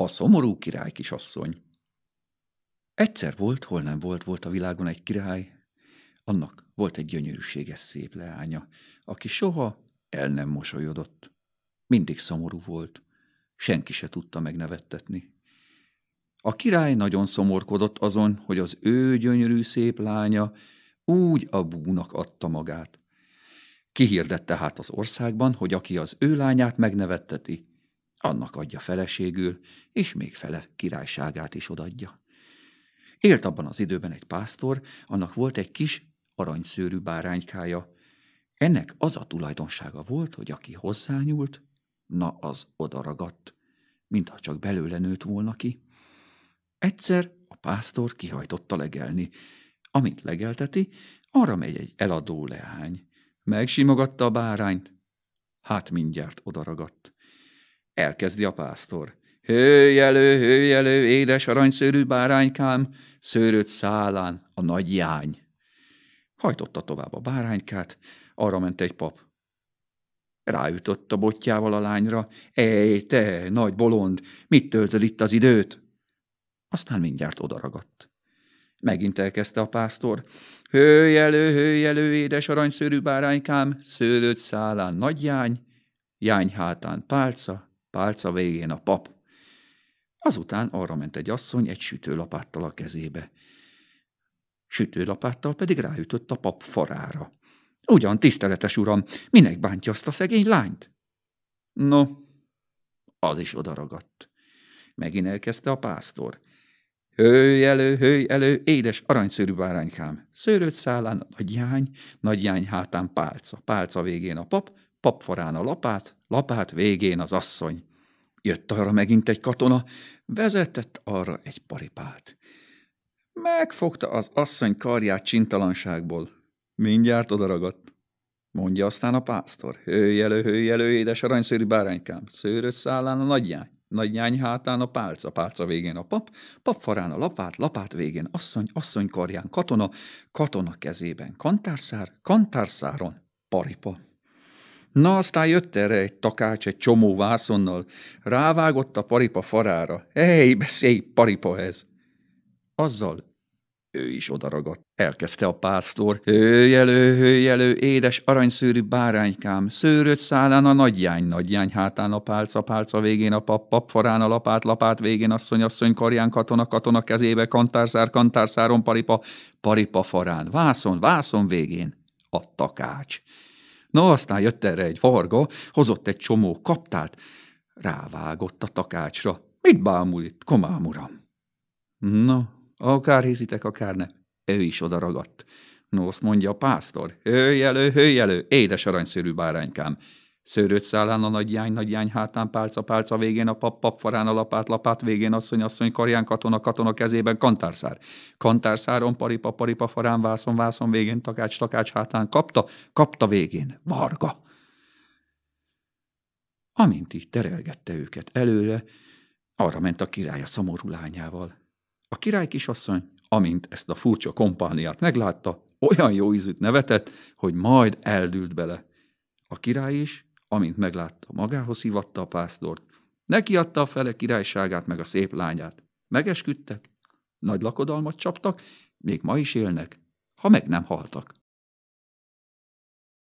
A szomorú király kisasszony. Egyszer volt, hol nem volt, volt a világon egy király, annak volt egy gyönyörűséges szép leánya, aki soha el nem mosolyodott. Mindig szomorú volt, senki se tudta megnevettetni. A király nagyon szomorkodott azon, hogy az ő gyönyörű szép lánya úgy a búnak adta magát. Kihirdette hát az országban, hogy aki az ő lányát megnevetteti, annak adja feleségül, és még fele királyságát is odadja. Élt abban az időben egy pásztor, annak volt egy kis aranyszőrű báránykája. Ennek az a tulajdonsága volt, hogy aki hozzányúlt, na az odaragadt, mintha csak belőle nőtt volna ki. Egyszer a pásztor kihajtotta legelni. Amint legelteti, arra megy egy eladó leány. Megsimogatta a bárányt, hát mindjárt odaragadt. Elkezdi a pásztor. Hőjelő, hőjelő, édes aranyszőrű báránykám, szőrött szálán a nagy jány. Hajtotta tovább a báránykát, arra ment egy pap. Ráütött a botjával a lányra. Ej, te, nagy bolond, mit töltöd itt az időt? Aztán mindjárt odaragadt. Megint elkezdte a pásztor. Hőjelő, hőjelő, édes aranyszőrű báránykám, szőlőt szálán nagy jány, jány hátán pálca, pálca végén a pap. Azután arra ment egy asszony egy sütőlapáttal a kezébe. Sütőlapáttal pedig ráütött a pap farára. Ugyan, tiszteletes uram, minek bántja azt a szegény lányt? No, az is odaragadt. Megint elkezdte a pásztor. Hőj elő, hőj elő, édes aranyszörű báránykám. Szőröd szállán a nagy jány, nagy jány hátán pálca, pálca végén a pap, papforán a lapát, lapát végén az asszony. Jött arra megint egy katona, vezetett arra egy paripát. Megfogta az asszony karját csintalanságból. Mindjárt odaragadt. Mondja aztán a pásztor. Hőjelő, hőjelő, édes aranyszőrű báránykám. Szőrös szállán a nagyjány. Nagyjány hátán a pálca, pálca végén a pap, papfarán a lapát, lapát végén asszony, asszony karján katona, katona kezében kantárszár, kantárszáron paripa. Na, aztán jött erre egy takács egy csomó vászonnal, rávágott a paripa farára. Ej, beszélj, paripa ez! Azzal ő is odaragadt. Elkezdte a pásztor. Hőjelő, hőjelő, édes aranyszőrű báránykám, szőröt szállán a nagyjány, nagyjány hátán a pálca, pálca végén a pap, pap farán a lapát, lapát végén asszony, asszony karján, katona, katona kezébe, kantárszár, kantárszáron paripa, paripa farán, vászon, vászon végén a takács. Na, aztán jött erre egy varga, hozott egy csomó kaptát, rávágott a takácsra. Mit bámul itt, komám uram? Na, akár hízitek akár ne. Ő is odaragadt. No, azt mondja a pásztor. Hőjelő, hőjelő, édes aranyszörű báránykám szőrőt szállán a nagyjány, nagyjány hátán, pálca, pálca végén, a pap, pap farán, a lapát, lapát végén, asszony, asszony, karján, katona, katona kezében, kantárszár. Kantárszáron, paripa, paripa farán, vászon, vászon végén, takács, takács hátán, kapta, kapta végén, varga. Amint így terelgette őket előre, arra ment a király a szomorú lányával. A király kisasszony, amint ezt a furcsa kompániát meglátta, olyan jó ízűt nevetett, hogy majd eldült bele. A király is, Amint meglátta, magához hívatta a pásztort, neki adta a fele királyságát meg a szép lányát. Megesküdtek, nagy lakodalmat csaptak, még ma is élnek, ha meg nem haltak.